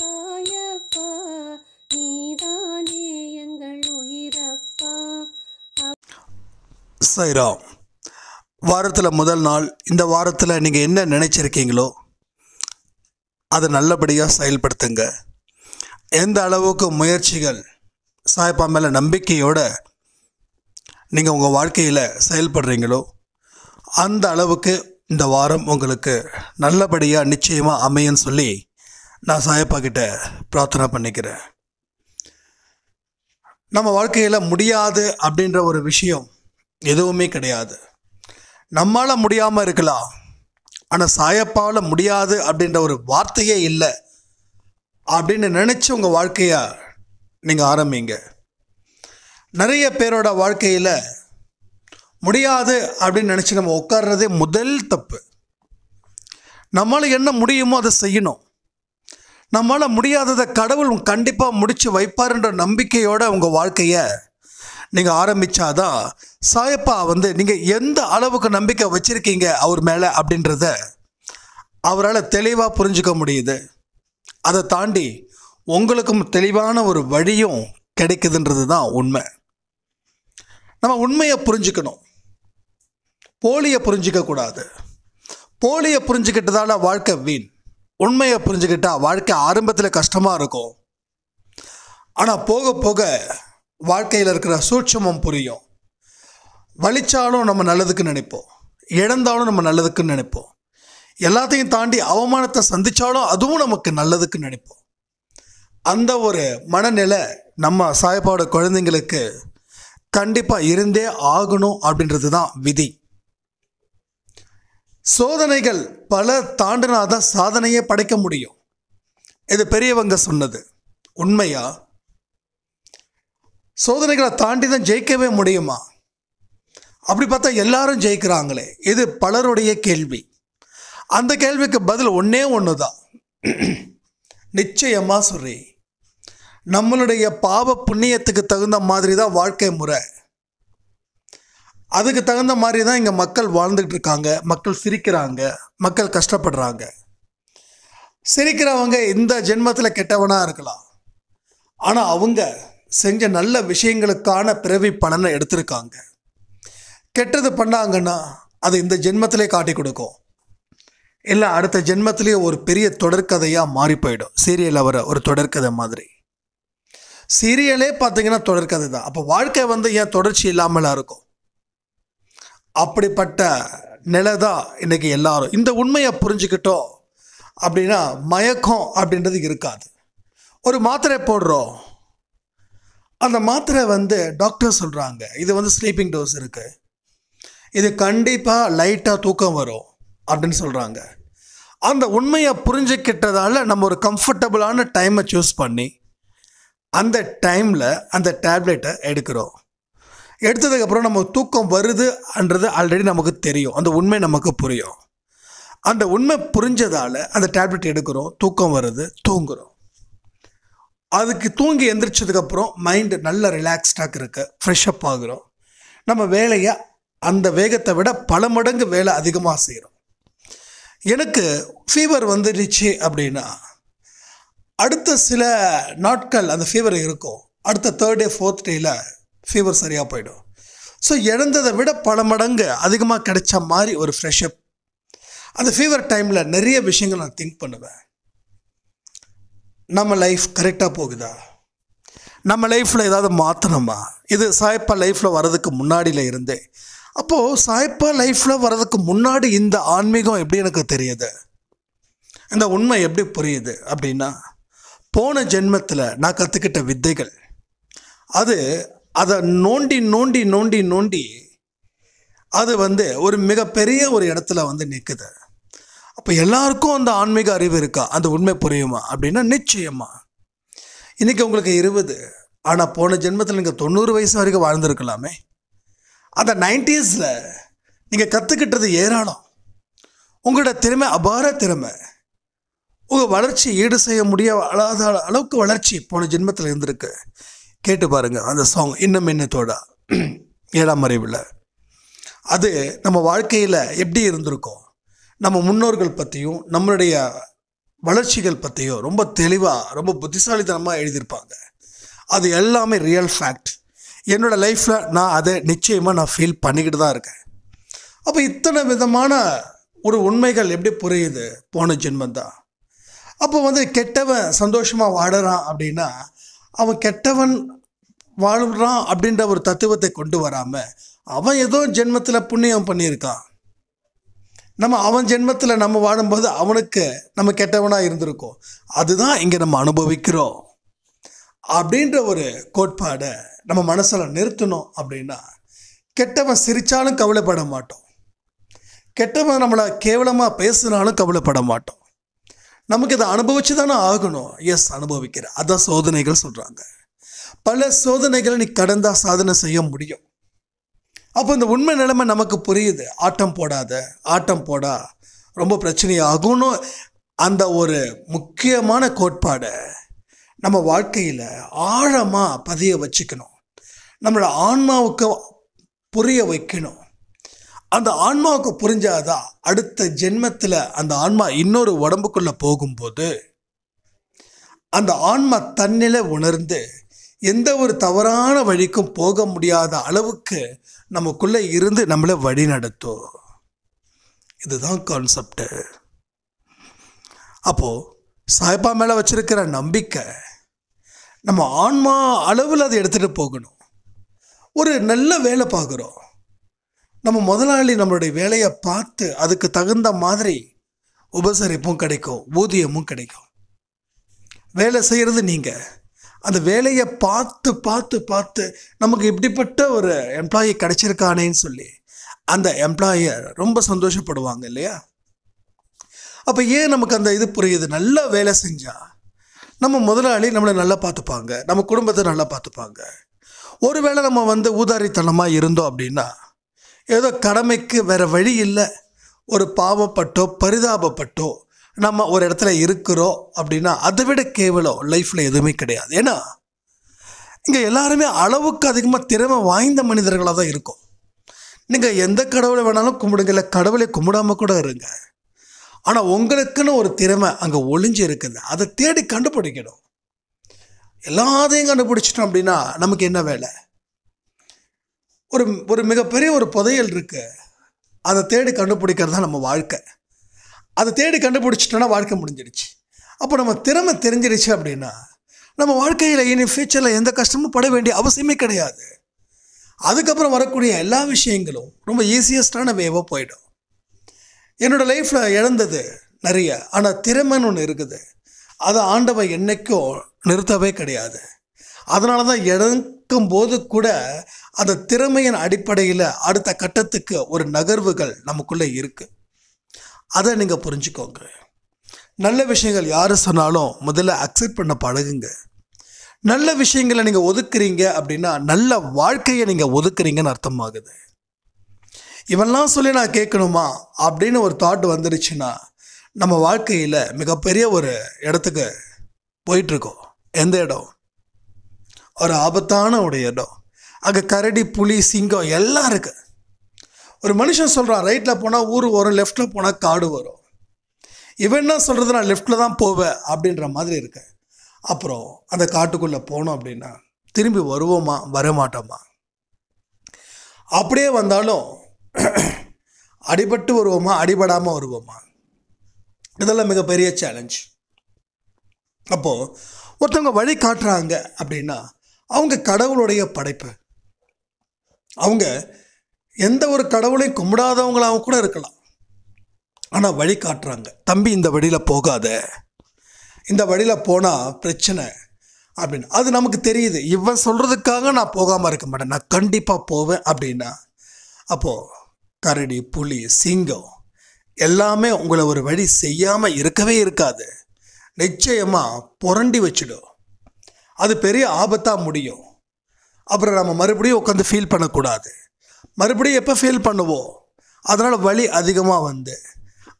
பாயப்பா நீதானே எங்கள் உயிரப்பா வாரத்தில் முதல் நாள் இந்த வாரத்தில் நீங்கள் என்ன நினச்சிருக்கீங்களோ அதை நல்லபடியாக செயல்படுத்துங்க எந்த அளவுக்கு முயற்சிகள் சாய்ப்பா மேலே நம்பிக்கையோடு நீங்கள் உங்கள் வாழ்க்கையில் செயல்படுறீங்களோ அந்த அளவுக்கு இந்த வாரம் உங்களுக்கு நல்லபடியாக நிச்சயமாக அமையன்னு சொல்லி நான் சாயப்பா கிட்ட பிரார்த்தனை பண்ணிக்கிறேன் நம்ம வாழ்க்கையில் முடியாது அப்படின்ற ஒரு விஷயம் எதுவுமே கிடையாது நம்மளால் முடியாமல் இருக்கலாம் ஆனால் சாயப்பாவில் முடியாது அப்படின்ற ஒரு வார்த்தையே இல்லை அப்படின்னு நினச்சி உங்கள் வாழ்க்கையை நீங்கள் ஆரம்பிங்க நிறைய பேரோட வாழ்க்கையில் முடியாது அப்படின்னு நினச்சி நம்ம உட்கார்றதே முதல் தப்பு நம்மளால் என்ன முடியுமோ அதை செய்யணும் நம்மளால் முடியாததை கடவுள் கண்டிப்பாக முடித்து வைப்பாருன்ற நம்பிக்கையோடு உங்கள் வாழ்க்கையை நீங்கள் ஆரம்பித்தாதான் சாயப்பா வந்து நீங்கள் எந்த அளவுக்கு நம்பிக்கை வச்சுருக்கீங்க அவர் மேலே அப்படின்றத அவரால் தெளிவாக புரிஞ்சுக்க முடியுது அதை தாண்டி உங்களுக்கும் தெளிவான ஒரு வழியும் கிடைக்குதுன்றது தான் உண்மை நம்ம உண்மையை புரிஞ்சுக்கணும் போலியை புரிஞ்சிக்கக்கூடாது போலியை புரிஞ்சுக்கிட்டதால வாழ்க்கை வீண் உண்மையை புரிஞ்சுக்கிட்டா வாழ்க்கை ஆரம்பத்தில் கஷ்டமாக இருக்கும் ஆனால் போக போக வாழ்க்கையில் இருக்கிற சூட்சமம் புரியும் வலிச்சாலும் நம்ம நல்லதுக்கு நினைப்போம் இழந்தாலும் நம்ம நல்லதுக்குன்னு நினைப்போம் எல்லாத்தையும் தாண்டி அவமானத்தை சந்தித்தாலும் அதுவும் நமக்கு நல்லதுக்கு நினைப்போம் அந்த ஒரு மனநிலை நம்ம சாயப்பாவோட குழந்தைங்களுக்கு கண்டிப்பாக இருந்தே ஆகணும் அப்படின்றது தான் விதி சோதனைகள் பல தாண்டினாதான் தான் சாதனையே படைக்க முடியும் இது பெரியவங்க சொன்னது உண்மையா சோதனைகளை தாண்டி தான் ஜெயிக்கவே முடியுமா அப்படி பார்த்தா எல்லாரும் ஜெயிக்கிறாங்களே இது பலருடைய கேள்வி அந்த கேள்விக்கு பதில் ஒன்றே ஒன்று தான் நிச்சயமாக சொல்லி நம்மளுடைய பாவ புண்ணியத்துக்கு தகுந்த மாதிரி தான் வாழ்க்கை முறை அதுக்கு தகுந்த மாதிரி தான் இங்கே மக்கள் வாழ்ந்துக்கிட்டு இருக்காங்க மக்கள் சிரிக்கிறாங்க மக்கள் கஷ்டப்படுறாங்க சிரிக்கிறவங்க இந்த ஜென்மத்தில் கெட்டவனாக இருக்கலாம் ஆனால் அவங்க செஞ்ச நல்ல விஷயங்களுக்கான பிறவி பலனை எடுத்திருக்காங்க கெட்டது பண்ணாங்கன்னா அது இந்த ஜென்மத்திலே காட்டி கொடுக்கும் இல்லை அடுத்த ஜென்மத்திலேயே ஒரு பெரிய தொடர்கதையாக மாறி போயிடும் சீரியலில் வர ஒரு தொடர்கதை மாதிரி சீரியலே பார்த்தீங்கன்னா தொடர்கதை தான் அப்போ வாழ்க்கை வந்து ஏன் தொடர்ச்சி இல்லாமலாம் இருக்கும் அப்படிப்பட்ட நிலை தான் இன்றைக்கி எல்லாரும் இந்த உண்மையை புரிஞ்சுக்கிட்டோம் அப்படின்னா மயக்கம் அப்படின்றது இருக்காது ஒரு மாத்திரை போடுறோம் அந்த மாத்திரை வந்து டாக்டர் சொல்கிறாங்க இது வந்து ஸ்லீப்பிங் டோஸ் இருக்குது இது கண்டிப்பாக லைட்டாக தூக்கம் வரும் அப்படின்னு சொல்கிறாங்க அந்த உண்மையை புரிஞ்சுக்கிட்டதால் நம்ம ஒரு கம்ஃபர்டபுளான டைமை சூஸ் பண்ணி அந்த டைமில் அந்த டேப்லெட்டை எடுக்கிறோம் எடுத்ததுக்கப்புறம் நம்ம தூக்கம் வருதுன்றது ஆல்ரெடி நமக்கு தெரியும் அந்த உண்மை நமக்கு புரியும் அந்த உண்மை புரிஞ்சதால் அந்த டேப்லெட் எடுக்கிறோம் தூக்கம் வருது தூங்குகிறோம் அதுக்கு தூங்கி எந்திரிச்சதுக்கப்புறம் மைண்டு நல்ல ரிலாக்ஸ்டாக இருக்கு ஃப்ரெஷ்ஷப் ஆகுறோம் நம்ம வேலையை அந்த வேகத்தை விட பல மடங்கு வேலை அதிகமாக செய்கிறோம் எனக்கு ஃபீவர் வந்துடுச்சு அப்படின்னா அடுத்த சில நாட்கள் அந்த ஃபீவர் இருக்கும் அடுத்த தேர்ட் டே ஃபோர்த் டேயில் ஃபீவர் சரியாக போயிடும் ஸோ இழந்ததை விட பல மடங்கு அதிகமாக கிடைச்ச மாதிரி ஒரு ஃப்ரெஷ்அப் அந்த ஃபீவர் டைமில் நிறைய விஷயங்கள் நான் திங்க் பண்ணுவேன் நம்ம லைஃப் கரெக்டாக போகுதா நம்ம லைஃப்பில் ஏதாவது மாற்றணுமா இது சாய்ப்பா லைஃப்பில் வர்றதுக்கு முன்னாடியில் இருந்தே அப்போது சாய்ப்பா லைஃப்பில் வர்றதுக்கு முன்னாடி இந்த ஆன்மீகம் எப்படி எனக்கு தெரியுது இந்த உண்மை எப்படி புரியுது அப்படின்னா போன ஜென்மத்தில் நான் கற்றுக்கிட்ட வித்தைகள் அது அதை நோண்டி நோண்டி நோண்டி நோண்டி அது வந்து ஒரு மிகப்பெரிய ஒரு இடத்துல வந்து நிற்குது அப்போ எல்லாருக்கும் அந்த ஆன்மீக அறிவு இருக்கா அந்த உண்மை புரியுமா அப்படின்னா நிச்சயமா இன்றைக்கி உங்களுக்கு இருபது ஆனால் போன ஜென்மத்தில் நீங்கள் தொண்ணூறு வயசு வரைக்கும் வாழ்ந்துருக்கலாமே அந்த நைன்டிஸில் நீங்கள் கற்றுக்கிட்டது ஏராளம் உங்களோட திறமை அபார திறமை உங்கள் வளர்ச்சி ஈடு செய்ய முடியாத அளவுக்கு வளர்ச்சி போன ஜென்மத்தில் இருந்திருக்கு கேட்டு பாருங்கள் அந்த சாங் இன்னும் இன்னத்தோட ஏழாம் மறைவில் அது நம்ம வாழ்க்கையில் எப்படி இருந்திருக்கோம் நம்ம முன்னோர்கள் பற்றியும் நம்மளுடைய வளர்ச்சிகள் பற்றியும் ரொம்ப தெளிவாக ரொம்ப புத்திசாலித்தனமாக எழுதியிருப்பாங்க அது எல்லாமே ரியல் ஃபேக்ட் என்னோடய லைஃப்பில் நான் அதை நிச்சயமாக நான் ஃபீல் பண்ணிக்கிட்டு தான் இருக்கேன் அப்போ இத்தனை விதமான ஒரு உண்மைகள் எப்படி புரியுது போன ஜென்மந்தான் அப்போ வந்து கெட்டவன் சந்தோஷமாக வாடுறான் அப்படின்னா அவன் கெட்டவன் வாழ்கிறான் அப்படின்ற ஒரு தத்துவத்தை கொண்டு வராமல் அவன் ஏதோ ஜென்மத்தில் புண்ணியம் பண்ணியிருக்கான் நம்ம அவன் ஜென்மத்தில் நம்ம வாழும்போது அவனுக்கு நம்ம கெட்டவனாக இருந்திருக்கோம் அதுதான் இங்கே நம்ம அனுபவிக்கிறோம் அப்படின்ற ஒரு கோட்பாடை நம்ம மனசில் நிறுத்தணும் அப்படின்னா கெட்டவன் சிரித்தாலும் கவலைப்பட மாட்டோம் கெட்டவன் நம்மளை கேவலமாக பேசினாலும் கவலைப்பட மாட்டோம் நமக்கு இதை அனுபவிச்சு தானே ஆகணும் எஸ் அனுபவிக்கிற அதான் சோதனைகள் சொல்கிறாங்க பல சோதனைகளை நீ கடந்தால் சாதனை செய்ய முடியும் அப்போ இந்த உண்மை நிலைமை நமக்கு புரியுது ஆட்டம் போடாத ஆட்டம் போடா ரொம்ப பிரச்சனை ஆகும்னு அந்த ஒரு முக்கியமான கோட்பாடை நம்ம வாழ்க்கையில் ஆழமாக பதிய வச்சுக்கணும் நம்மளோட ஆன்மாவுக்கு புரிய வைக்கணும் அந்த ஆன்மாவுக்கு புரிஞ்சாதான் அடுத்த ஜென்மத்தில் அந்த ஆன்மா இன்னொரு உடம்புக்குள்ளே போகும்போது அந்த ஆன்மா தன்னிலை உணர்ந்து எந்த ஒரு தவறான வழிக்கும் போக முடியாத அளவுக்கு நமக்குள்ளே இருந்து நம்மளை வழி நடத்தும் இதுதான் கான்செப்டு அப்போது சாய்பா மேலே வச்சுருக்கிற நம்பிக்கை நம்ம ஆன்மா அளவில் அதை எடுத்துகிட்டு போகணும் ஒரு நல்ல வேலை பார்க்குறோம் நம்ம முதலாளி நம்மளுடைய வேலையை பார்த்து அதுக்கு தகுந்த மாதிரி உபசரிப்பும் கிடைக்கும் ஊதியமும் கிடைக்கும் வேலை செய்கிறது நீங்கள் அந்த வேலையை பார்த்து பார்த்து பார்த்து நமக்கு இப்படிப்பட்ட ஒரு எம்ப்ளாயி கிடைச்சிருக்கானேன்னு சொல்லி அந்த எம்ப்ளாயர் ரொம்ப சந்தோஷப்படுவாங்க இல்லையா அப்போ ஏன் நமக்கு அந்த இது புரியுது நல்லா வேலை செஞ்சால் நம்ம முதலாளி நம்மளை நல்லா பார்த்துப்பாங்க நம்ம குடும்பத்தை நல்லா பார்த்துப்பாங்க ஒருவேளை நம்ம வந்து ஊதாரித்தனமாக இருந்தோம் அப்படின்னா ஏதோ கடமைக்கு வேறு வழி இல்லை ஒரு பாவப்பட்டோ பரிதாபப்பட்டோ நம்ம ஒரு இடத்துல இருக்கிறோம் அப்படின்னா அதை விட கேவலம் லைஃப்பில் எதுவுமே கிடையாது ஏன்னா இங்கே எல்லாருமே அளவுக்கு அதிகமாக திறமை வாய்ந்த மனிதர்களாக தான் இருக்கும் நீங்கள் எந்த கடவுளை வேணாலும் கும்பிடுங்க இல்லை கடவுளை கும்பிடாமல் கூட இருங்க ஆனால் உங்களுக்குன்னு ஒரு திறமை அங்கே ஒளிஞ்சு இருக்குது அதை தேடி கண்டுபிடிக்கணும் எல்லாத்தையும் கண்டுபிடிச்சிட்டோம் அப்படின்னா நமக்கு என்ன வேலை ஒரு ஒரு மிகப்பெரிய ஒரு புதையல் இருக்குது அதை தேடி கண்டுபிடிக்கிறது தான் நம்ம வாழ்க்கை அதை தேடி கண்டுபிடிச்சிட்டோன்னா வாழ்க்கை முடிஞ்சிடுச்சு அப்போ நம்ம திறமை தெரிஞ்சிடுச்சு அப்படின்னா நம்ம வாழ்க்கையில் இனி ஃபியூச்சரில் எந்த கஷ்டமும் பட வேண்டிய அவசியமே கிடையாது அதுக்கப்புறம் வரக்கூடிய எல்லா விஷயங்களும் ரொம்ப ஈஸியஸ்டான வேவாக போயிடும் என்னோடய லைஃப்பில் இழந்தது நிறைய ஆனால் திறமைன்னு ஒன்று இருக்குது அதை ஆண்டவன் என்றைக்கும் நிறுத்தவே கிடையாது அதனால தான் இழக்கும் போது கூட அந்த திறமையின் அடிப்படையில் அடுத்த கட்டத்துக்கு ஒரு நகர்வுகள் நமக்குள்ளே இருக்குது அதை நீங்கள் புரிஞ்சுக்கோங்க நல்ல விஷயங்கள் யார் சொன்னாலும் முதல்ல அக்செப்ட் பண்ண பழகுங்க நல்ல விஷயங்களை நீங்கள் ஒதுக்குறீங்க அப்படின்னா நல்ல வாழ்க்கையை நீங்கள் ஒதுக்குறீங்கன்னு அர்த்தமாகுது இவெல்லாம் சொல்லி நான் கேட்கணுமா அப்படின்னு ஒரு தாட் வந்துருச்சுன்னா நம்ம வாழ்க்கையில் மிகப்பெரிய ஒரு இடத்துக்கு போயிட்டுருக்கோம் எந்த இடம் ஒரு ஆபத்தான ஒரு இடம் அங்கே கரடி புலி சிங்கம் எல்லாம் இருக்குது ஒரு மனுஷன் சொல்கிறான் ரைட்டில் போனால் ஊர் வரும் லெஃப்ட்டில் போனால் காடு வரும் இவன் என்ன சொல்கிறது நான் லெஃப்ட்டில் தான் போவேன் அப்படின்ற மாதிரி இருக்கேன் அப்புறம் அந்த காட்டுக்குள்ளே போனோம் அப்படின்னா திரும்பி வருவோமா வரமாட்டோமா அப்படியே வந்தாலும் அடிபட்டு வருவோமா அடிபடாமல் வருவோமா இதெல்லாம் மிகப்பெரிய சேலஞ்ச் அப்போது ஒருத்தவங்க வழி காட்டுறாங்க அப்படின்னா அவங்க கடவுளுடைய படைப்பு அவங்க எந்த ஒரு கடவுளையும் கும்பிடாதவங்களாகவும் கூட இருக்கலாம் ஆனால் வழி காட்டுறாங்க தம்பி இந்த வழியில் போகாத இந்த வழியில் போனால் பிரச்சனை அப்படின்னு அது நமக்கு தெரியுது இவன் சொல்கிறதுக்காக நான் போகாமல் இருக்க மாட்டேன் நான் கண்டிப்பாக போவேன் அப்படின்னா அப்போது கரடி புலி சிங்கம் எல்லாமே உங்களை ஒரு வழி செய்யாமல் இருக்கவே இருக்காது நிச்சயமாக புரண்டி வச்சுடும் அது பெரிய ஆபத்தாக முடியும் அப்புறம் நம்ம மறுபடியும் உட்காந்து ஃபீல் பண்ணக்கூடாது மறுபடியும் எப்போ ஃபீல் பண்ணுவோம் அதனால் வலி அதிகமாக வந்து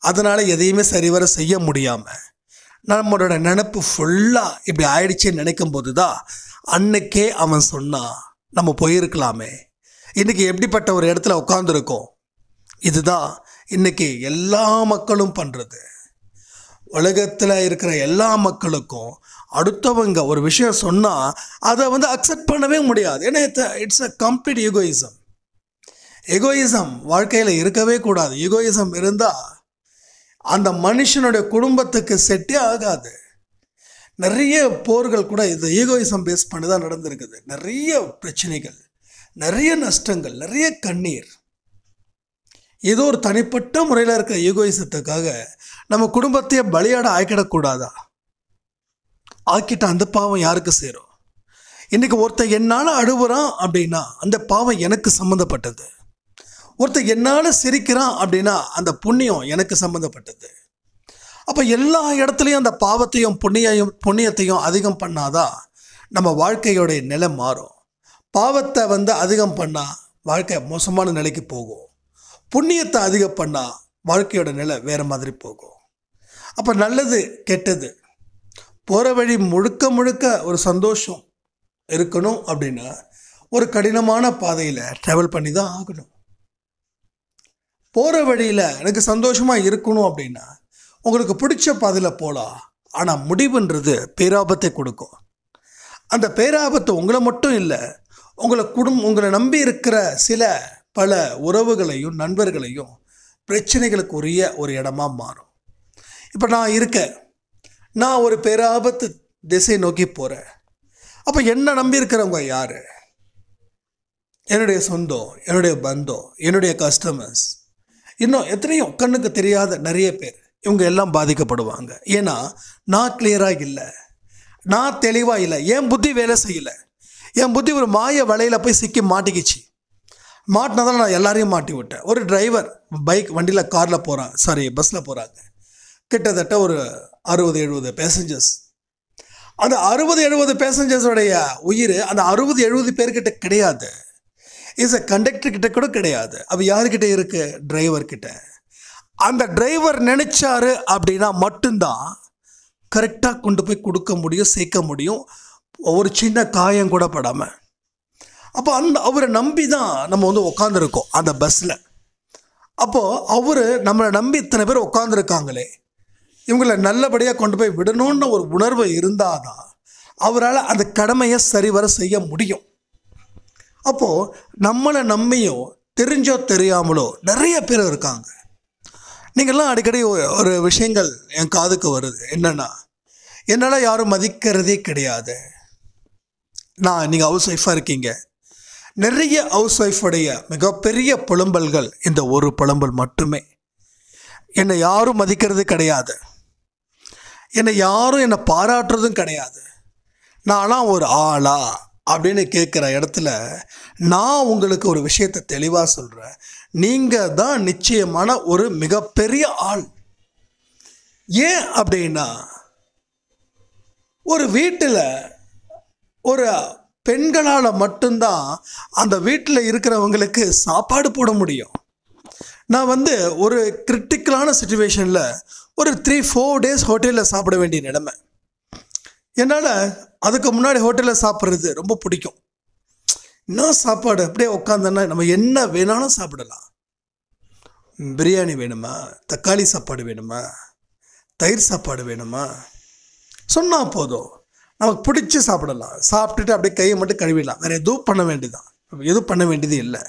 அதனால் எதையுமே சரிவர செய்ய முடியாமல் நம்மளோட நினப்பு ஃபுல்லாக இப்படி ஆயிடுச்சுன்னு நினைக்கும் போது தான் அன்னைக்கே அவன் சொன்னான் நம்ம போயிருக்கலாமே இன்றைக்கி எப்படிப்பட்ட ஒரு இடத்துல உட்காந்துருக்கோம் இதுதான் இன்றைக்கி எல்லா மக்களும் பண்ணுறது உலகத்தில் இருக்கிற எல்லா மக்களுக்கும் அடுத்தவங்க ஒரு விஷயம் சொன்னால் அதை வந்து அக்செப்ட் பண்ணவே முடியாது ஏன்னா இட்ஸ் அ கம்ப்ளீட் எகோயிசம் எகோயிசம் வாழ்க்கையில் இருக்கவே கூடாது எகோயிசம் இருந்தால் அந்த மனுஷனுடைய குடும்பத்துக்கு செட்டே ஆகாது நிறைய போர்கள் கூட இந்த ஈகோயிசம் பேஸ் பண்ணி தான் நடந்திருக்குது நிறைய பிரச்சனைகள் நிறைய நஷ்டங்கள் நிறைய கண்ணீர் ஏதோ ஒரு தனிப்பட்ட முறையில் இருக்கிற ஈகோயிசத்துக்காக நம்ம குடும்பத்தையே பலியாட ஆக்கிடக்கூடாதா ஆக்கிட்ட அந்த பாவம் யாருக்கு சேரும் இன்றைக்கி ஒருத்தர் என்னால் அழுவுறான் அப்படின்னா அந்த பாவம் எனக்கு சம்மந்தப்பட்டது ஒருத்தர் என்னால் சிரிக்கிறான் அப்படின்னா அந்த புண்ணியம் எனக்கு சம்மந்தப்பட்டது அப்போ எல்லா இடத்துலையும் அந்த பாவத்தையும் புண்ணியையும் புண்ணியத்தையும் அதிகம் பண்ணாதான் நம்ம வாழ்க்கையோடைய நிலை மாறும் பாவத்தை வந்து அதிகம் பண்ணால் வாழ்க்கை மோசமான நிலைக்கு போகும் புண்ணியத்தை அதிகம் பண்ணால் வாழ்க்கையோட நிலை வேறு மாதிரி போகும் அப்போ நல்லது கெட்டது போகிற வழி முழுக்க முழுக்க ஒரு சந்தோஷம் இருக்கணும் அப்படின்னா ஒரு கடினமான பாதையில் ட்ராவல் பண்ணி தான் ஆகணும் போகிற வழியில் எனக்கு சந்தோஷமாக இருக்கணும் அப்படின்னா உங்களுக்கு பிடிச்ச பாதையில் போகலாம் ஆனால் முடிவுன்றது பேராபத்தை கொடுக்கும் அந்த பேராபத்து உங்களை மட்டும் இல்லை உங்களை குடும் உங்களை நம்பி இருக்கிற சில பல உறவுகளையும் நண்பர்களையும் பிரச்சனைகளுக்கு உரிய ஒரு இடமா மாறும் இப்போ நான் இருக்கேன் நான் ஒரு பேராபத்து திசை நோக்கி போகிறேன் அப்போ என்ன நம்பியிருக்கிறவங்க யார் என்னுடைய சொந்தம் என்னுடைய பந்தம் என்னுடைய கஸ்டமர்ஸ் இன்னும் எத்தனையோ கண்ணுக்கு தெரியாத நிறைய பேர் இவங்க எல்லாம் பாதிக்கப்படுவாங்க ஏன்னா நான் கிளியராக இல்லை நான் தெளிவாக இல்லை என் புத்தி வேலை செய்யலை என் புத்தி ஒரு மாய வலையில் போய் சிக்கி மாட்டிக்கிச்சு மாட்டினதால் நான் எல்லாரையும் மாட்டி விட்டேன் ஒரு டிரைவர் பைக் வண்டியில் காரில் போகிறான் சாரி பஸ்ஸில் போகிறாங்க கிட்டத்தட்ட ஒரு அறுபது எழுபது பேசஞ்சர்ஸ் அந்த அறுபது எழுபது பேசஞ்சர்ஸோடைய உயிர் அந்த அறுபது எழுபது பேர்கிட்ட கிடையாது இஸ் அ கண்டக்டர் கிட்ட கூட கிடையாது அப்போ யாருக்கிட்ட இருக்கு கிட்ட அந்த டிரைவர் நினைச்சாரு அப்படின்னா மட்டும்தான் கரெக்டாக கொண்டு போய் கொடுக்க முடியும் சேர்க்க முடியும் ஒரு சின்ன காயம் கூட படாமல் அப்போ அந்த அவரை நம்பி தான் நம்ம வந்து உட்காந்துருக்கோம் அந்த பஸ்ஸில் அப்போது அவர் நம்மளை நம்பி இத்தனை பேர் உட்காந்துருக்காங்களே இவங்களை நல்லபடியாக கொண்டு போய் விடணும்னு ஒரு உணர்வு இருந்தால் தான் அவரால் அந்த கடமையை சரிவர செய்ய முடியும் அப்போது நம்மளை நம்மையும் தெரிஞ்சோ தெரியாமலோ நிறைய பேர் இருக்காங்க நீங்கள்லாம் அடிக்கடி ஒரு விஷயங்கள் என் காதுக்கு வருது என்னென்னா என்னால் யாரும் மதிக்கிறதே கிடையாது நான் நீங்கள் ஹவுஸ் ஒய்ஃபாக இருக்கீங்க நிறைய ஹவுஸ் ஒய்ஃபுடைய மிகப்பெரிய புலம்பல்கள் இந்த ஒரு புலம்பல் மட்டுமே என்னை யாரும் மதிக்கிறது கிடையாது என்னை யாரும் என்னை பாராட்டுறதும் கிடையாது நான்லாம் ஒரு ஆளா அப்படின்னு கேட்குற இடத்துல நான் உங்களுக்கு ஒரு விஷயத்தை தெளிவாக சொல்கிறேன் நீங்கள் தான் நிச்சயமான ஒரு மிகப்பெரிய ஆள் ஏன் அப்படின்னா ஒரு வீட்டில் ஒரு பெண்களால் மட்டும்தான் அந்த வீட்டில் இருக்கிறவங்களுக்கு சாப்பாடு போட முடியும் நான் வந்து ஒரு கிரிட்டிக்கலான சுச்சுவேஷனில் ஒரு த்ரீ ஃபோர் டேஸ் ஹோட்டலில் சாப்பிட வேண்டிய நிலைமை என்னால் அதுக்கு முன்னாடி ஹோட்டலில் சாப்பிட்றது ரொம்ப பிடிக்கும் என்ன சாப்பாடு அப்படியே உட்காந்தோன்னா நம்ம என்ன வேணாலும் சாப்பிடலாம் பிரியாணி வேணுமா தக்காளி சாப்பாடு வேணுமா தயிர் சாப்பாடு வேணுமா சொன்னால் போதும் நமக்கு பிடிச்சி சாப்பிடலாம் சாப்பிட்டுட்டு அப்படியே கையை மட்டும் கழுவிடலாம் வேறு எதுவும் பண்ண வேண்டியதான் எதுவும் பண்ண வேண்டியது இல்லை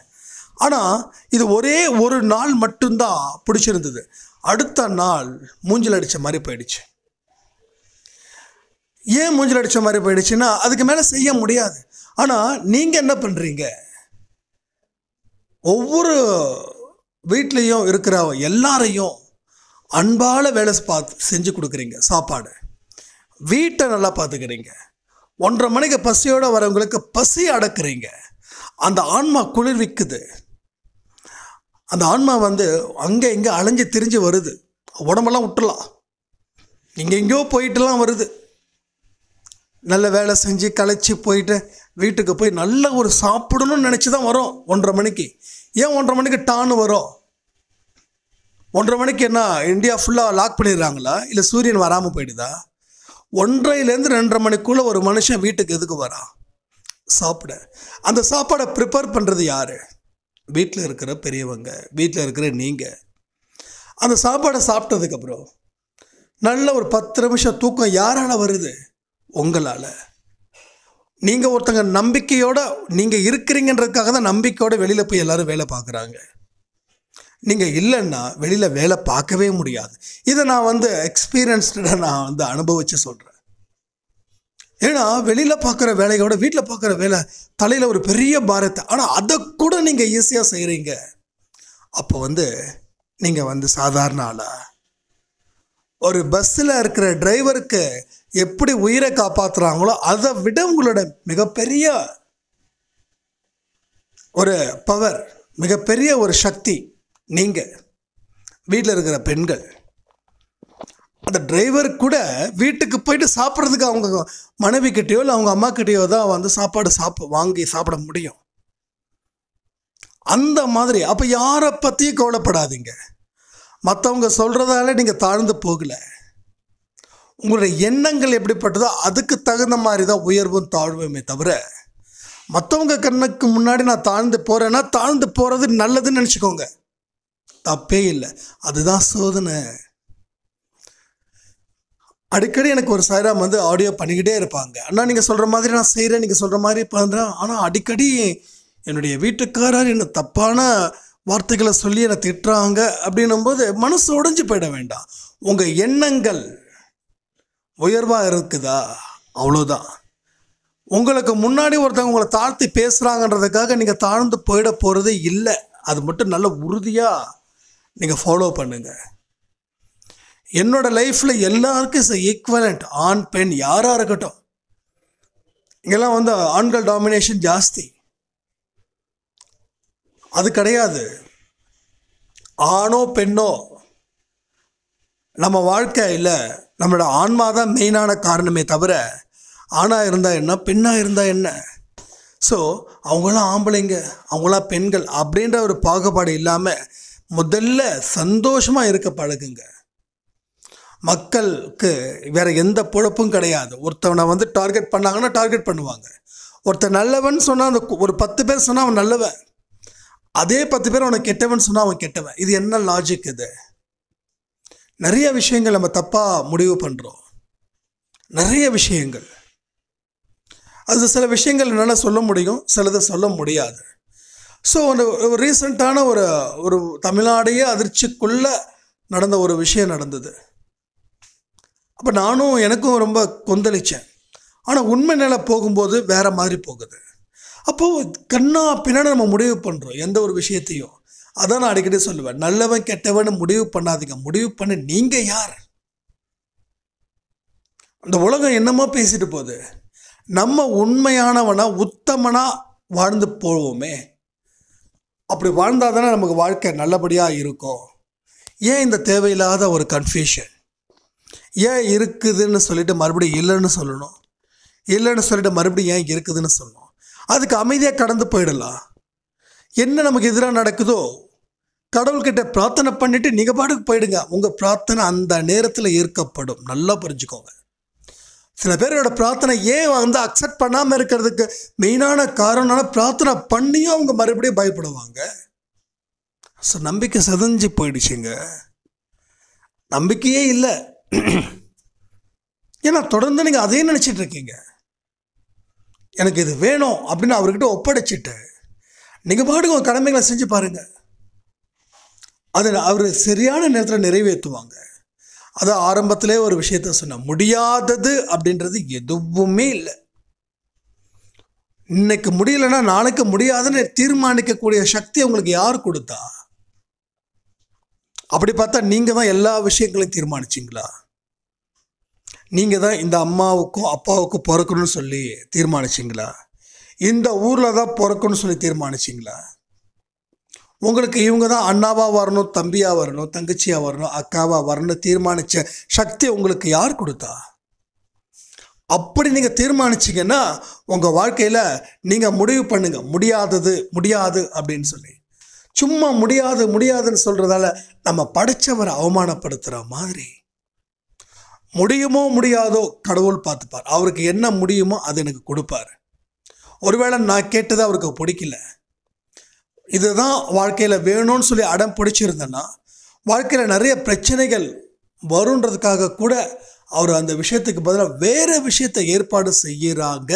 ஆனால் இது ஒரே ஒரு நாள் மட்டும்தான் பிடிச்சிருந்தது அடுத்த நாள் மூஞ்சில் அடித்த மாதிரி போயிடுச்சு ஏன் மூஞ்சில் அடித்த மாதிரி போயிடுச்சுன்னா அதுக்கு மேலே செய்ய முடியாது ஆனால் நீங்கள் என்ன பண்ணுறீங்க ஒவ்வொரு வீட்லேயும் இருக்கிற எல்லாரையும் அன்பால் வேலை பார்த்து செஞ்சு கொடுக்குறீங்க சாப்பாடு வீட்டை நல்லா பார்த்துக்கிறீங்க ஒன்றரை மணிக்கு பசியோடு வரவங்களுக்கு பசி அடக்குறீங்க அந்த ஆன்மா குளிர்விக்குது அந்த ஆன்மா வந்து அங்கே இங்கே அலைஞ்சு திரிஞ்சு வருது உடம்பெல்லாம் விட்டுலாம் இங்கே எங்கேயோ போயிட்டுலாம் வருது நல்ல வேலை செஞ்சு களைச்சி போயிட்டு வீட்டுக்கு போய் நல்ல ஒரு சாப்பிடணும்னு நினச்சி தான் வரும் ஒன்றரை மணிக்கு ஏன் ஒன்றரை மணிக்கு டான்னு வரும் ஒன்றரை மணிக்கு என்ன இந்தியா ஃபுல்லாக லாக் பண்ணிடுறாங்களா இல்லை சூரியன் வராமல் போயிடுதா ஒன்றையிலேருந்து ரெண்டரை மணிக்குள்ளே ஒரு மனுஷன் வீட்டுக்கு எதுக்கு வரான் சாப்பிட அந்த சாப்பாடை ப்ரிப்பேர் பண்ணுறது யார் வீட்டில் இருக்கிற பெரியவங்க வீட்டில் இருக்கிற நீங்கள் அந்த சாப்பாடை சாப்பிட்டதுக்கப்புறம் நல்ல ஒரு பத்து நிமிஷம் தூக்கம் யாரால் வருது உங்களால் நீங்கள் ஒருத்தங்க நம்பிக்கையோடு நீங்கள் இருக்கிறீங்கன்றதுக்காக தான் நம்பிக்கையோடு வெளியில் போய் எல்லோரும் வேலை பார்க்குறாங்க நீங்கள் இல்லைன்னா வெளியில் வேலை பார்க்கவே முடியாது இதை நான் வந்து எக்ஸ்பீரியன்ஸ்டாக நான் வந்து அனுபவித்து சொல்கிறேன் ஏன்னா வெளியில் பார்க்குற வேலையை விட வீட்டில் பார்க்குற வேலை தலையில் ஒரு பெரிய பாரத்தை ஆனால் அதை கூட நீங்கள் ஈஸியாக செய்கிறீங்க அப்போ வந்து நீங்கள் வந்து சாதாரண ஆளா ஒரு பஸ்ஸில் இருக்கிற டிரைவருக்கு எப்படி உயிரை காப்பாற்றுறாங்களோ அதை விட உங்களோட மிகப்பெரிய ஒரு பவர் மிகப்பெரிய ஒரு சக்தி நீங்கள் வீட்டில் இருக்கிற பெண்கள் அந்த டிரைவர் கூட வீட்டுக்கு போயிட்டு சாப்பிட்றதுக்கு அவங்க மனைவி கிட்டேயோ இல்லை அவங்க அம்மா கிட்டேயோ தான் வந்து சாப்பாடு சாப்ப வாங்கி சாப்பிட முடியும் அந்த மாதிரி அப்போ யாரை பற்றியும் கவலைப்படாதீங்க மற்றவங்க சொல்கிறதால நீங்கள் தாழ்ந்து போகலை உங்களுடைய எண்ணங்கள் எப்படிப்பட்டதோ அதுக்கு தகுந்த மாதிரி தான் உயர்வும் தாழ்வுமே தவிர மற்றவங்க கண்ணுக்கு முன்னாடி நான் தாழ்ந்து போகிறேன்னா தாழ்ந்து போகிறது நல்லதுன்னு நினச்சிக்கோங்க தப்பே இல்லை அதுதான் சோதனை அடிக்கடி எனக்கு ஒரு சாயிராம் வந்து ஆடியோ பண்ணிக்கிட்டே இருப்பாங்க ஆனால் நீங்கள் சொல்கிற மாதிரி நான் செய்கிறேன் நீங்கள் சொல்கிற மாதிரி பண்ணுறேன் ஆனால் அடிக்கடி என்னுடைய வீட்டுக்காரர் என்னை தப்பான வார்த்தைகளை சொல்லி என்னை திட்டுறாங்க அப்படின்னும்போது மனசு உடைஞ்சு போயிட வேண்டாம் உங்கள் எண்ணங்கள் உயர்வாக இருக்குதா அவ்வளோதான் உங்களுக்கு முன்னாடி ஒருத்தவங்க உங்களை தாழ்த்தி பேசுகிறாங்கன்றதுக்காக நீங்கள் தாழ்ந்து போயிட போகிறதே இல்லை அது மட்டும் நல்ல உறுதியாக நீங்கள் ஃபாலோ பண்ணுங்கள் என்னோடய லைஃப்பில் எல்லாருக்கும் இஸ் ஈக்குவலண்ட் ஆண் பெண் யாராக இருக்கட்டும் இங்கெல்லாம் வந்து ஆண்கள் டாமினேஷன் ஜாஸ்தி அது கிடையாது ஆணோ பெண்ணோ நம்ம வாழ்க்கையில் நம்மளோட ஆன்மா தான் மெயினான காரணமே தவிர ஆணாக இருந்தால் என்ன பெண்ணாக இருந்தால் என்ன ஸோ அவங்களாம் ஆம்பளைங்க அவங்களாம் பெண்கள் அப்படின்ற ஒரு பாகுபாடு இல்லாமல் முதல்ல சந்தோஷமாக இருக்க பழகுங்க மக்களுக்கு வேறு எந்த பொழப்பும் கிடையாது ஒருத்தவனை வந்து டார்கெட் பண்ணாங்கன்னா டார்கெட் பண்ணுவாங்க ஒருத்தன் நல்லவன் சொன்னால் அந்த ஒரு பத்து பேர் சொன்னால் அவன் நல்லவன் அதே பத்து பேர் அவனை கெட்டவன் சொன்னால் அவன் கெட்டவன் இது என்ன லாஜிக் இது நிறைய விஷயங்கள் நம்ம தப்பாக முடிவு பண்ணுறோம் நிறைய விஷயங்கள் அது சில விஷயங்கள் என்னால் சொல்ல முடியும் சிலதை சொல்ல முடியாது ஸோ ஒரு ரீசண்டான ஒரு ஒரு தமிழ்நாடையே அதிர்ச்சிக்குள்ளே நடந்த ஒரு விஷயம் நடந்தது அப்போ நானும் எனக்கும் ரொம்ப கொந்தளித்தேன் ஆனால் உண்மை நிலை போகும்போது வேறு மாதிரி போகுது அப்போது கண்ணா பின்னாடி நம்ம முடிவு பண்ணுறோம் எந்த ஒரு விஷயத்தையும் அதான் நான் அடிக்கடி சொல்லுவேன் நல்லவன் கெட்டவன் முடிவு பண்ணாதீங்க முடிவு பண்ண நீங்கள் யார் அந்த உலகம் என்னமோ பேசிட்டு போகுது நம்ம உண்மையானவனா உத்தமனாக வாழ்ந்து போவோமே அப்படி வாழ்ந்தால் தானே நமக்கு வாழ்க்கை நல்லபடியாக இருக்கும் ஏன் இந்த தேவையில்லாத ஒரு கன்ஃபியூஷன் ஏன் இருக்குதுன்னு சொல்லிவிட்டு மறுபடியும் இல்லைன்னு சொல்லணும் இல்லைன்னு சொல்லிட்டு மறுபடியும் ஏன் இருக்குதுன்னு சொல்லணும் அதுக்கு அமைதியாக கடந்து போயிடலாம் என்ன நமக்கு எதிராக நடக்குதோ கடவுள்கிட்ட பிரார்த்தனை பண்ணிவிட்டு நீங்கள் பாட்டுக்கு போயிடுங்க உங்கள் பிரார்த்தனை அந்த நேரத்தில் ஏற்கப்படும் நல்லா புரிஞ்சுக்கோங்க சில பேரோட பிரார்த்தனை ஏன் வந்து அக்செப்ட் பண்ணாமல் இருக்கிறதுக்கு மெயினான காரணம்னா பிரார்த்தனை பண்ணியும் அவங்க மறுபடியும் பயப்படுவாங்க ஸோ நம்பிக்கை செதஞ்சு போயிடுச்சுங்க நம்பிக்கையே இல்லை ஏன்னா தொடர்ந்து நீங்கள் அதையும் நினச்சிட்டு இருக்கீங்க எனக்கு இது வேணும் அப்படின்னு அவர்கிட்ட ஒப்படைச்சிட்டு நீங்கள் பாட்டுக்கு உங்கள் கடமைகளை செஞ்சு பாருங்கள் அதில் அவர் சரியான நேரத்தில் நிறைவேற்றுவாங்க அது ஆரம்பத்திலே ஒரு விஷயத்த சொன்ன முடியாதது அப்படின்றது எதுவுமே இல்லை இன்னைக்கு முடியலன்னா நாளைக்கு முடியாதுன்னு தீர்மானிக்கக்கூடிய சக்தி உங்களுக்கு யார் கொடுத்தா அப்படி பார்த்தா நீங்கள் தான் எல்லா விஷயங்களையும் தீர்மானிச்சிங்களா நீங்கள் தான் இந்த அம்மாவுக்கும் அப்பாவுக்கும் பிறக்கணும்னு சொல்லி தீர்மானிச்சிங்களா இந்த ஊரில் தான் பிறக்கணும்னு சொல்லி தீர்மானிச்சிங்களா உங்களுக்கு இவங்க தான் அண்ணாவாக வரணும் தம்பியாக வரணும் தங்கச்சியாக வரணும் அக்காவாக வரணும் தீர்மானித்த சக்தி உங்களுக்கு யார் கொடுத்தா அப்படி நீங்கள் தீர்மானிச்சிங்கன்னா உங்கள் வாழ்க்கையில் நீங்கள் முடிவு பண்ணுங்கள் முடியாதது முடியாது அப்படின்னு சொல்லி சும்மா முடியாது முடியாதுன்னு சொல்கிறதால நம்ம படித்தவரை அவமானப்படுத்துகிற மாதிரி முடியுமோ முடியாதோ கடவுள் பார்த்துப்பார் அவருக்கு என்ன முடியுமோ அது எனக்கு கொடுப்பார் ஒருவேளை நான் கேட்டது அவருக்கு பிடிக்கல இதுதான் வாழ்க்கையில் வேணும்னு சொல்லி அடம் பிடிச்சிருந்தேன்னா வாழ்க்கையில் நிறைய பிரச்சனைகள் வருன்றதுக்காக கூட அவர் அந்த விஷயத்துக்கு பதிலாக வேறு விஷயத்தை ஏற்பாடு செய்கிறாங்க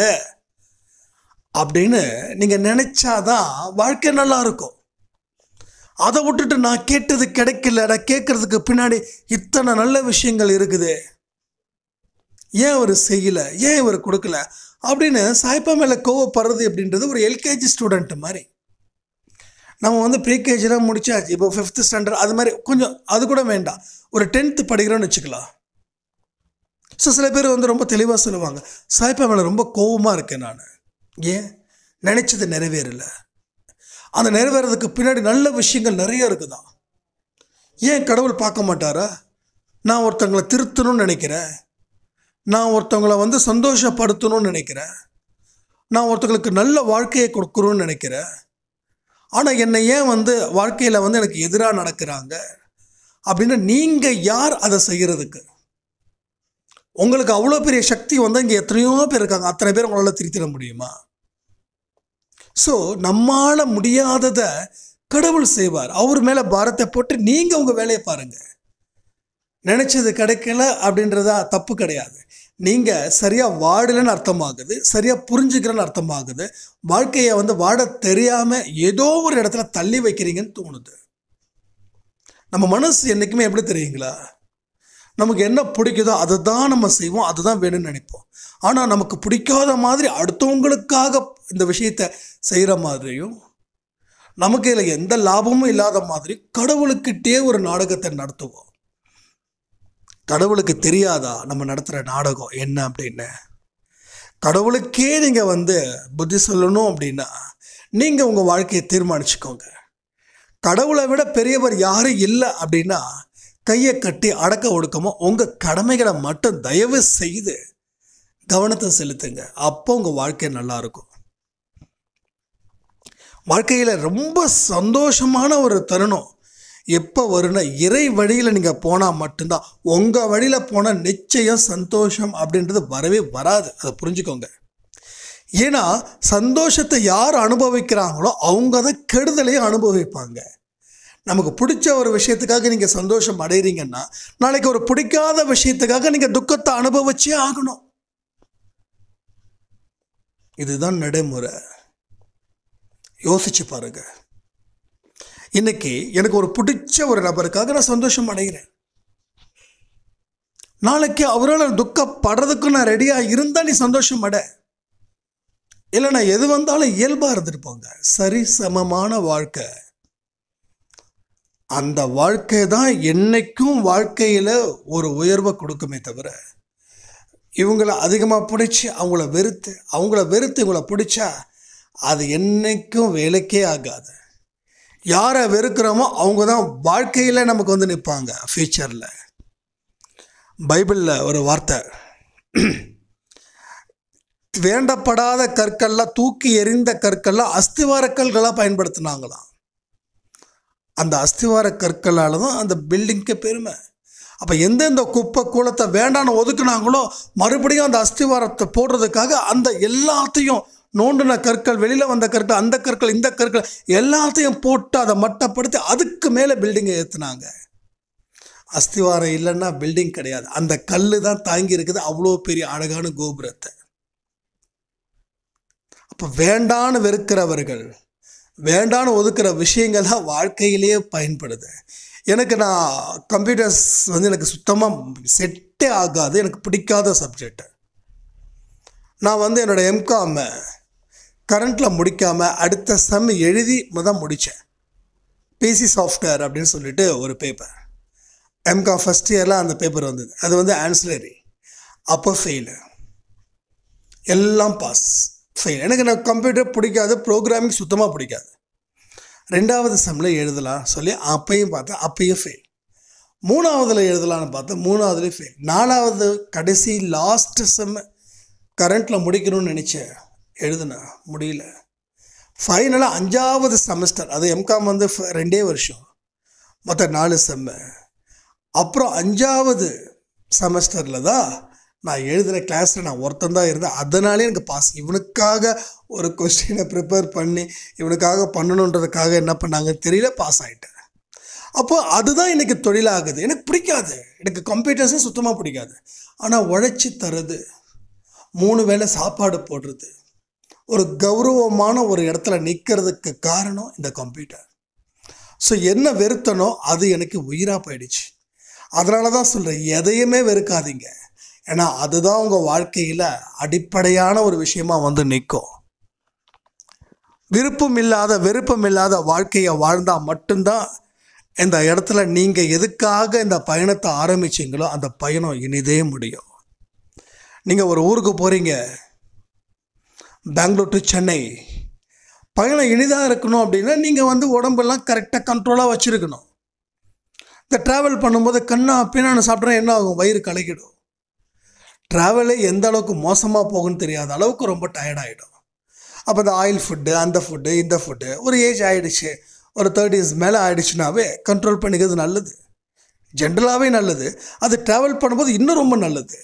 அப்படின்னு நீங்கள் நினச்சாதான் வாழ்க்கை நல்லா இருக்கும் அதை விட்டுட்டு நான் கேட்டது கிடைக்கல நான் கேட்கறதுக்கு பின்னாடி இத்தனை நல்ல விஷயங்கள் இருக்குது ஏன் அவர் செய்யலை ஏன் இவர் கொடுக்கல அப்படின்னு சாய்ப்பா மேலே கோவப்படுறது அப்படின்றது ஒரு எல்கேஜி ஸ்டூடெண்ட்டு மாதிரி நம்ம வந்து ப்ரீகேஜிலாம் முடிச்சாச்சு இப்போ ஃபிஃப்த்து ஸ்டாண்டர்ட் அது மாதிரி கொஞ்சம் அது கூட வேண்டாம் ஒரு டென்த்து படிக்கிறோன்னு வச்சுக்கலாம் ஸோ சில பேர் வந்து ரொம்ப தெளிவாக சொல்லுவாங்க சாய்ப்பா மேலே ரொம்ப கோபமாக இருக்கேன் நான் ஏன் நினச்சது நிறைவேறலை அந்த நிறைவேறதுக்கு பின்னாடி நல்ல விஷயங்கள் நிறைய இருக்குதான் ஏன் கடவுள் பார்க்க மாட்டாரா நான் ஒருத்தங்களை திருத்தணும்னு நினைக்கிறேன் நான் ஒருத்தவங்களை வந்து சந்தோஷப்படுத்தணும்னு நினைக்கிறேன் நான் ஒருத்தவங்களுக்கு நல்ல வாழ்க்கையை கொடுக்கணும்னு நினைக்கிறேன் ஆனால் என்னை ஏன் வந்து வாழ்க்கையில் வந்து எனக்கு எதிராக நடக்கிறாங்க அப்படின்னா நீங்கள் யார் அதை செய்கிறதுக்கு உங்களுக்கு அவ்வளோ பெரிய சக்தி வந்து இங்கே எத்தனையோ பேர் இருக்காங்க அத்தனை பேர் உங்களால் திருத்திட முடியுமா ஸோ நம்மால் முடியாததை கடவுள் செய்வார் அவர் மேலே பாரத்தை போட்டு நீங்கள் உங்கள் வேலையை பாருங்கள் நினச்சது கிடைக்கல அப்படின்றதா தப்பு கிடையாது நீங்கள் சரியாக வாடலைன்னு அர்த்தமாகுது சரியாக புரிஞ்சுக்கிறேன்னு அர்த்தமாகுது வாழ்க்கையை வந்து வாட தெரியாமல் ஏதோ ஒரு இடத்துல தள்ளி வைக்கிறீங்கன்னு தோணுது நம்ம மனசு என்றைக்குமே எப்படி தெரியுங்களா நமக்கு என்ன பிடிக்குதோ அதை தான் நம்ம செய்வோம் அதுதான் வேணும்னு நினைப்போம் ஆனால் நமக்கு பிடிக்காத மாதிரி அடுத்தவங்களுக்காக இந்த விஷயத்தை செய்கிற மாதிரியும் நமக்கு இதில் எந்த லாபமும் இல்லாத மாதிரி கடவுளுக்கிட்டே ஒரு நாடகத்தை நடத்துவோம் கடவுளுக்கு தெரியாதா நம்ம நடத்துகிற நாடகம் என்ன அப்படின்னு கடவுளுக்கே நீங்கள் வந்து புத்தி சொல்லணும் அப்படின்னா நீங்கள் உங்கள் வாழ்க்கையை தீர்மானிச்சுக்கோங்க கடவுளை விட பெரியவர் யாரும் இல்லை அப்படின்னா கையை கட்டி அடக்க ஒடுக்கமோ உங்கள் கடமைகளை மட்டும் தயவு செய்து கவனத்தை செலுத்துங்க அப்போ உங்கள் வாழ்க்கை நல்லாயிருக்கும் வாழ்க்கையில் ரொம்ப சந்தோஷமான ஒரு தருணம் எப்போ வரும்னா இறை வழியில் நீங்கள் போனால் மட்டும்தான் உங்கள் வழியில் போனால் நிச்சயம் சந்தோஷம் அப்படின்றது வரவே வராது அதை புரிஞ்சுக்கோங்க ஏன்னா சந்தோஷத்தை யார் அனுபவிக்கிறாங்களோ அவங்க தான் கெடுதலையும் அனுபவிப்பாங்க நமக்கு பிடிச்ச ஒரு விஷயத்துக்காக நீங்கள் சந்தோஷம் அடைகிறீங்கன்னா நாளைக்கு ஒரு பிடிக்காத விஷயத்துக்காக நீங்கள் துக்கத்தை அனுபவிச்சே ஆகணும் இதுதான் நடைமுறை யோசிச்சு பாருங்க இன்னைக்கு எனக்கு ஒரு பிடிச்ச ஒரு நபருக்காக நான் சந்தோஷம் அடைகிறேன் நாளைக்கு அவரால் துக்கப்படுறதுக்கு நான் ரெடியாக இருந்தால் நீ சந்தோஷம் அடை இல்லைனா எது வந்தாலும் இயல்பாக இருந்துருப்பாங்க சரி சமமான வாழ்க்கை அந்த வாழ்க்கை தான் என்னைக்கும் வாழ்க்கையில் ஒரு உயர்வை கொடுக்குமே தவிர இவங்களை அதிகமாக பிடிச்சி அவங்கள வெறுத்து அவங்கள வெறுத்து இவங்கள பிடிச்சா அது என்றைக்கும் வேலைக்கே ஆகாது யாரை வெறுக்கிறோமோ அவங்க தான் வாழ்க்கையில் நமக்கு வந்து நிற்பாங்க ஃப்யூச்சரில் பைபிளில் ஒரு வார்த்தை வேண்டப்படாத கற்கள்லாம் தூக்கி எறிந்த கற்கள்லாம் அஸ்திவார கற்களாக பயன்படுத்தினாங்களாம் அந்த அஸ்திவார கற்களால் தான் அந்த பில்டிங்க்கு பெருமை அப்போ எந்தெந்த குப்பை கூலத்தை வேண்டாம்னு ஒதுக்குனாங்களோ மறுபடியும் அந்த அஸ்திவாரத்தை போடுறதுக்காக அந்த எல்லாத்தையும் நோண்டின கற்கள் வெளியில் வந்த கற்கள் அந்த கற்கள் இந்த கற்கள் எல்லாத்தையும் போட்டு அதை மட்டப்படுத்தி அதுக்கு மேலே பில்டிங்கை ஏற்றுனாங்க அஸ்திவாரம் இல்லைன்னா பில்டிங் கிடையாது அந்த கல் தான் தாங்கி இருக்குது அவ்வளோ பெரிய அழகான கோபுரத்தை அப்போ வேண்டான்னு வெறுக்கிறவர்கள் வேண்டான்னு ஒதுக்கிற விஷயங்கள் தான் வாழ்க்கையிலேயே பயன்படுது எனக்கு நான் கம்ப்யூட்டர்ஸ் வந்து எனக்கு சுத்தமாக செட்டே ஆகாது எனக்கு பிடிக்காத சப்ஜெக்டு நான் வந்து என்னோடய எம்காம் கரண்ட்டில் முடிக்காமல் அடுத்த செம் எழுதி தான் முடித்தேன் பிசி சாஃப்ட்வேர் அப்படின்னு சொல்லிட்டு ஒரு பேப்பர் எம்காம் ஃபஸ்ட் இயரில் அந்த பேப்பர் வந்தது அது வந்து ஆன்சிலரி அப்போ ஃபெயிலு எல்லாம் பாஸ் ஃபெயில் எனக்கு நான் கம்ப்யூட்டர் பிடிக்காது ப்ரோக்ராமிங் சுத்தமாக பிடிக்காது ரெண்டாவது செம்மில் எழுதலாம் சொல்லி அப்பையும் பார்த்தா அப்பையும் ஃபெயில் மூணாவதில் எழுதலான்னு பார்த்தா மூணாவதுலேயும் ஃபெயில் நாலாவது கடைசி லாஸ்ட்டு செம் கரண்ட்டில் முடிக்கணும்னு நினச்சேன் எழுதுனா முடியல ஃபைனலாக அஞ்சாவது செமஸ்டர் அது எம்காம் வந்து ரெண்டே வருஷம் மொத்தம் நாலு செம்மு அப்புறம் அஞ்சாவது செமஸ்டரில் தான் நான் எழுதுகிற கிளாஸில் நான் ஒருத்தன் தான் இருந்தேன் அதனாலே எனக்கு பாஸ் இவனுக்காக ஒரு கொஸ்டினை ப்ரிப்பேர் பண்ணி இவனுக்காக பண்ணணுன்றதுக்காக என்ன பண்ணாங்கன்னு தெரியல பாஸ் ஆகிட்டேன் அப்போ அதுதான் எனக்கு தொழிலாகுது எனக்கு பிடிக்காது எனக்கு கம்ப்யூட்டர்ஸே சுத்தமாக பிடிக்காது ஆனால் உழைச்சி தருது மூணு வேளை சாப்பாடு போடுறது ஒரு கௌரவமான ஒரு இடத்துல நிற்கிறதுக்கு காரணம் இந்த கம்ப்யூட்டர் ஸோ என்ன வெறுத்தனோ அது எனக்கு உயிராக போயிடுச்சு அதனால தான் சொல்கிறேன் எதையுமே வெறுக்காதீங்க ஏன்னா அதுதான் உங்கள் வாழ்க்கையில் அடிப்படையான ஒரு விஷயமாக வந்து நிற்கும் விருப்பம் இல்லாத விருப்பம் இல்லாத வாழ்க்கையை வாழ்ந்தால் மட்டும்தான் இந்த இடத்துல நீங்கள் எதுக்காக இந்த பயணத்தை ஆரம்பிச்சிங்களோ அந்த பயணம் இனிதே முடியும் நீங்கள் ஒரு ஊருக்கு போகிறீங்க பெங்களூர் டு சென்னை பயணம் இனிதாக இருக்கணும் அப்படின்னா நீங்கள் வந்து உடம்பெல்லாம் கரெக்டாக கண்ட்ரோலாக வச்சுருக்கணும் இந்த ட்ராவல் பண்ணும்போது கண்ணா பின்னான்னு சாப்பிட்றேன் என்ன ஆகும் வயிறு கலக்கிடும் ட்ராவலே எந்த அளவுக்கு மோசமாக போகுன்னு தெரியாத அளவுக்கு ரொம்ப டயர்டாகிடும் அப்போ இந்த ஆயில் ஃபுட்டு அந்த ஃபுட்டு இந்த ஃபுட்டு ஒரு ஏஜ் ஆகிடுச்சு ஒரு தேர்ட்டிஸ் மேலே ஆகிடுச்சுனாவே கண்ட்ரோல் பண்ணிக்கிறது நல்லது ஜென்ரலாகவே நல்லது அது ட்ராவல் பண்ணும்போது இன்னும் ரொம்ப நல்லது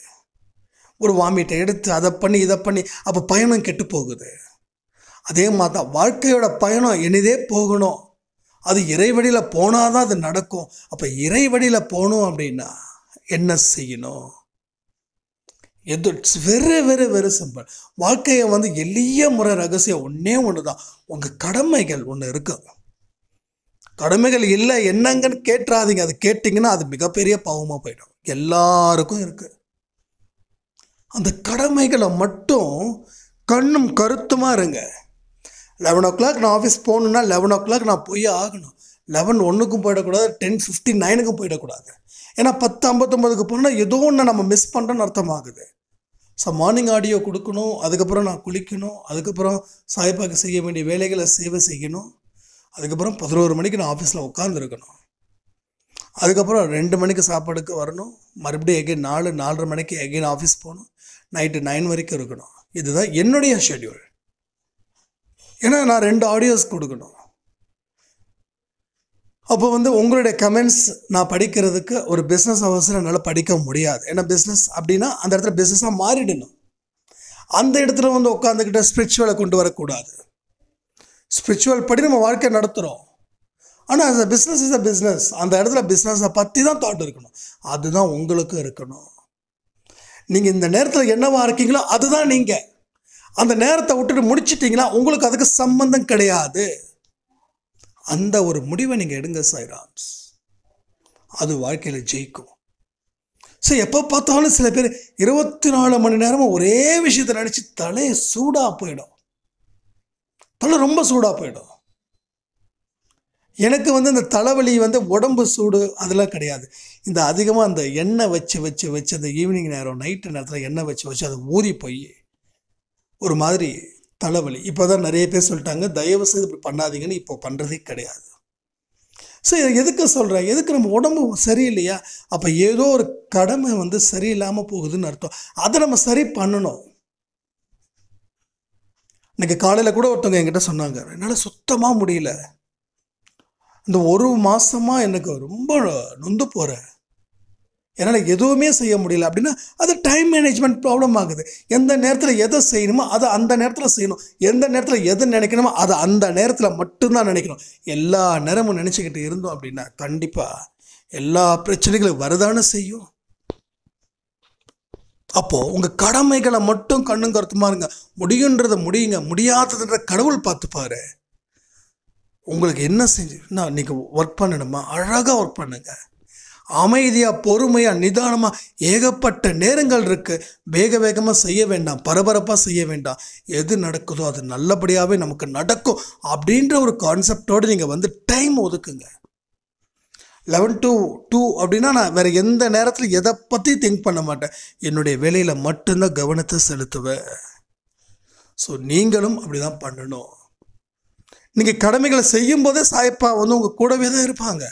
ஒரு வாமிட்டை எடுத்து அதை பண்ணி இதை பண்ணி அப்போ பயணம் கெட்டு போகுது அதே மாதிரி தான் வாழ்க்கையோட பயணம் இனிதே போகணும் அது இறைவழியில் போனால் தான் அது நடக்கும் அப்போ வழியில் போகணும் அப்படின்னா என்ன செய்யணும் எது it's very very very simple வாழ்க்கையை வந்து எளிய முறை ரகசியம் ஒன்றே ஒன்று தான் உங்கள் கடமைகள் ஒன்று இருக்கு கடமைகள் இல்லை என்னங்கன்னு கேட்டுறாதீங்க அது கேட்டிங்கன்னா அது மிகப்பெரிய பாவமாக போயிடும் எல்லாருக்கும் இருக்குது அந்த கடமைகளை மட்டும் கண்ணும் கருத்துமாக இருங்க லெவன் ஓ கிளாக் நான் ஆஃபீஸ் போகணுன்னா லெவன் ஓ கிளாக் நான் போய் ஆகணும் லெவன் ஒன்றுக்கும் போயிடக்கூடாது டென் ஃபிஃப்டி நைனுக்கும் போயிடக்கூடாது ஏன்னா பத்து ஐம்பத்தொம்பதுக்கு போனால் ஏதோ ஒன்று நம்ம மிஸ் பண்ணுறோன்னு அர்த்தமாகுது ஸோ மார்னிங் ஆடியோ கொடுக்கணும் அதுக்கப்புறம் நான் குளிக்கணும் அதுக்கப்புறம் சாய்ப்பாக்கு செய்ய வேண்டிய வேலைகளை சேவை செய்யணும் அதுக்கப்புறம் பதினோரு மணிக்கு நான் ஆஃபீஸில் உட்காந்துருக்கணும் அதுக்கப்புறம் ரெண்டு மணிக்கு சாப்பாடுக்கு வரணும் மறுபடியும் எகைன் நாலு நாலரை மணிக்கு எகைன் ஆஃபீஸ் போகணும் நைட்டு நைன் வரைக்கும் இருக்கணும் இதுதான் என்னுடைய ஷெட்யூல் ஏன்னா நான் ரெண்டு ஆடியோஸ் கொடுக்கணும் அப்போ வந்து உங்களுடைய கமெண்ட்ஸ் நான் படிக்கிறதுக்கு ஒரு பிஸ்னஸ் அவர்ஸில் என்னால் படிக்க முடியாது ஏன்னா பிஸ்னஸ் அப்படின்னா அந்த இடத்துல பிஸ்னஸாக மாறிடணும் அந்த இடத்துல வந்து உட்காந்துக்கிட்ட ஸ்பிரிச்சுவலை கொண்டு வரக்கூடாது ஸ்பிரிச்சுவல் படி நம்ம வாழ்க்கை நடத்துகிறோம் ஆனால் அந்த பிஸ்னஸ் இஸ் அ பிஸ்னஸ் அந்த இடத்துல பிஸ்னஸை பற்றி தான் தாட் இருக்கணும் அதுதான் உங்களுக்கு இருக்கணும் நீங்கள் இந்த நேரத்தில் என்னவாக இருக்கீங்களோ அதுதான் நீங்கள் அந்த நேரத்தை விட்டுட்டு முடிச்சிட்டிங்கன்னா உங்களுக்கு அதுக்கு சம்மந்தம் கிடையாது அந்த ஒரு முடிவை நீங்கள் எடுங்க சாய்ராம்ஸ் அது வாழ்க்கையில் ஜெயிக்கும் ஸோ எப்போ பார்த்தாலும் சில பேர் இருபத்தி நாலு மணி நேரமும் ஒரே விஷயத்தை நினச்சி தலையை சூடாக போயிடும் தலை ரொம்ப சூடாக போயிடும் எனக்கு வந்து இந்த தலைவலி வந்து உடம்பு சூடு அதெல்லாம் கிடையாது இந்த அதிகமாக அந்த எண்ணெய் வச்சு வச்சு வச்சு அந்த ஈவினிங் நேரம் நைட்டு நேரத்தில் எண்ணெய் வச்சு வச்சு அது ஊறி போய் ஒரு மாதிரி தலைவலி இப்போ தான் நிறைய பேர் சொல்லிட்டாங்க தயவு செய்து இப்படி பண்ணாதீங்கன்னு இப்போ பண்ணுறதே கிடையாது ஸோ இதை எதுக்கு சொல்கிறேன் எதுக்கு நம்ம உடம்பு சரியில்லையா அப்போ ஏதோ ஒரு கடமை வந்து சரியில்லாமல் போகுதுன்னு அர்த்தம் அதை நம்ம சரி பண்ணணும் இன்னைக்கு காலையில் கூட ஒருத்தவங்க என்கிட்ட சொன்னாங்க என்னால் சுத்தமாக முடியல இந்த ஒரு மாதமாக எனக்கு ரொம்ப நொந்து போகிறேன் என்னால் எதுவுமே செய்ய முடியல அப்படின்னா அது டைம் மேனேஜ்மெண்ட் ப்ராப்ளம் ஆகுது எந்த நேரத்தில் எதை செய்யணுமோ அதை அந்த நேரத்தில் செய்யணும் எந்த நேரத்தில் எதை நினைக்கணுமோ அதை அந்த நேரத்தில் மட்டும்தான் நினைக்கணும் எல்லா நேரமும் நினச்சிக்கிட்டு இருந்தோம் அப்படின்னா கண்டிப்பாக எல்லா பிரச்சனைகளும் வருதான செய்யும் அப்போது உங்கள் கடமைகளை மட்டும் கண்ணும் கருத்துமா இருங்க முடியுன்றத முடியுங்க முடியாததுன்ற கடவுள் பார்த்துப்பாரு உங்களுக்கு என்ன செஞ்சு நான் இன்றைக்கி ஒர்க் பண்ணணுமா அழகாக ஒர்க் பண்ணுங்கள் அமைதியாக பொறுமையாக நிதானமாக ஏகப்பட்ட நேரங்கள் இருக்குது வேக வேகமாக செய்ய வேண்டாம் பரபரப்பாக செய்ய வேண்டாம் எது நடக்குதோ அது நல்லபடியாகவே நமக்கு நடக்கும் அப்படின்ற ஒரு கான்செப்டோடு நீங்கள் வந்து டைம் ஒதுக்குங்க லெவன் டு டூ அப்படின்னா நான் வேறு எந்த நேரத்தில் எதை பற்றி திங்க் பண்ண மாட்டேன் என்னுடைய வேலையில் மட்டும்தான் கவனத்தை செலுத்துவேன் ஸோ நீங்களும் அப்படி தான் பண்ணணும் நீங்கள் கடமைகளை செய்யும்போதே சாய்ப்பா வந்து உங்கள் கூடவே தான் இருப்பாங்க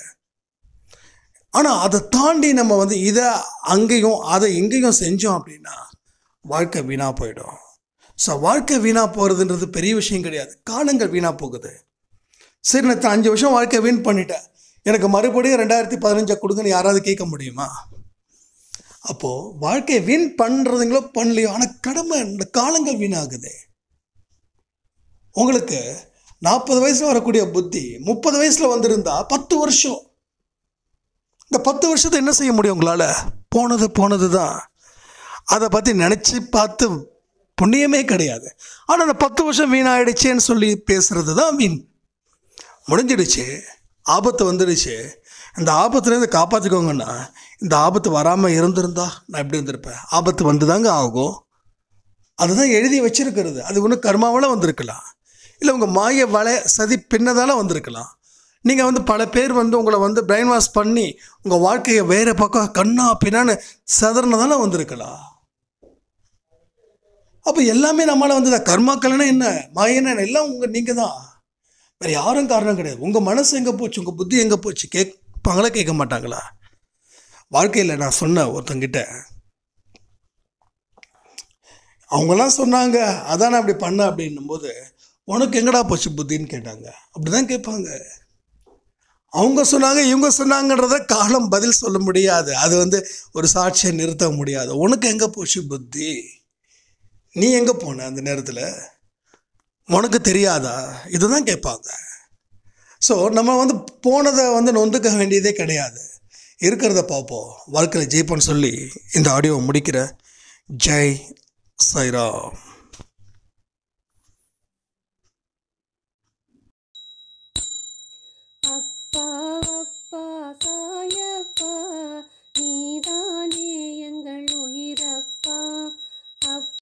ஆனால் அதை தாண்டி நம்ம வந்து இதை அங்கேயும் அதை எங்கேயும் செஞ்சோம் அப்படின்னா வாழ்க்கை வீணாக போயிடும் ஸோ வாழ்க்கை வீணாக போகிறதுன்றது பெரிய விஷயம் கிடையாது காலங்கள் வீணாக போகுது சரி நான் அஞ்சு வருஷம் வாழ்க்கை வீண் பண்ணிட்டேன் எனக்கு மறுபடியும் ரெண்டாயிரத்தி பதினஞ்சை கொடுங்கன்னு யாராவது கேட்க முடியுமா அப்போது வாழ்க்கையை வீண் பண்ணுறதுங்களோ பண்ணலையோ ஆனால் கடமை இந்த காலங்கள் வீணாகுது உங்களுக்கு நாற்பது வயசில் வரக்கூடிய புத்தி முப்பது வயசில் வந்திருந்தால் பத்து வருஷம் இந்த பத்து வருஷத்தை என்ன செய்ய முடியும் உங்களால் போனது போனது தான் அதை பற்றி நினச்சி பார்த்து புண்ணியமே கிடையாது ஆனால் அந்த பத்து வருஷம் வீணாயிடுச்சேன்னு சொல்லி பேசுகிறது தான் மீன் முடிஞ்சிடுச்சு ஆபத்து வந்துடுச்சு இந்த ஆபத்துலேருந்து காப்பாற்றிக்கோங்கன்னா இந்த ஆபத்து வராமல் இருந்திருந்தா நான் எப்படி இருந்திருப்பேன் ஆபத்து வந்து தாங்க ஆகும் அதுதான் எழுதி வச்சிருக்கிறது அது ஒன்றும் கர்மாவெல்லாம் வந்திருக்கலாம் இல்லை உங்கள் மாய வலை சதி பின்னதால் வந்திருக்கலாம் நீங்கள் வந்து பல பேர் வந்து உங்களை வந்து பிரெயின் வாஷ் பண்ணி உங்கள் வாழ்க்கையை வேறு பக்கம் கண்ணா பின்னான்னு சதறனதானே வந்திருக்கலாம் அப்போ எல்லாமே நம்மளால் வந்ததா கர்மாக்கள்னா என்ன என்ன எல்லாம் உங்கள் நீங்கள் தான் வேறு யாரும் காரணம் கிடையாது உங்கள் மனசு எங்கே போச்சு உங்கள் புத்தி எங்கே போச்சு கேட்பாங்களா கேட்க மாட்டாங்களா வாழ்க்கையில் நான் சொன்னேன் ஒருத்தங்கிட்ட அவங்களாம் சொன்னாங்க அதான் அப்படி பண்ண அப்படின்னும் போது உனக்கு எங்கடா போச்சு புத்தின்னு கேட்டாங்க அப்படி தான் கேட்பாங்க அவங்க சொன்னாங்க இவங்க சொன்னாங்கன்றத காலம் பதில் சொல்ல முடியாது அது வந்து ஒரு சாட்சியை நிறுத்த முடியாது உனக்கு எங்கே போச்சு புத்தி நீ எங்கே போன அந்த நேரத்தில் உனக்கு தெரியாதா இதுதான் கேட்பாங்க ஸோ நம்ம வந்து போனதை வந்து நொந்துக்க வேண்டியதே கிடையாது இருக்கிறத பார்ப்போம் வாழ்க்கையில் ஜெயிப்போன்னு சொல்லி இந்த ஆடியோவை முடிக்கிற ஜெய் சைராம் தாயப்பா நீதானே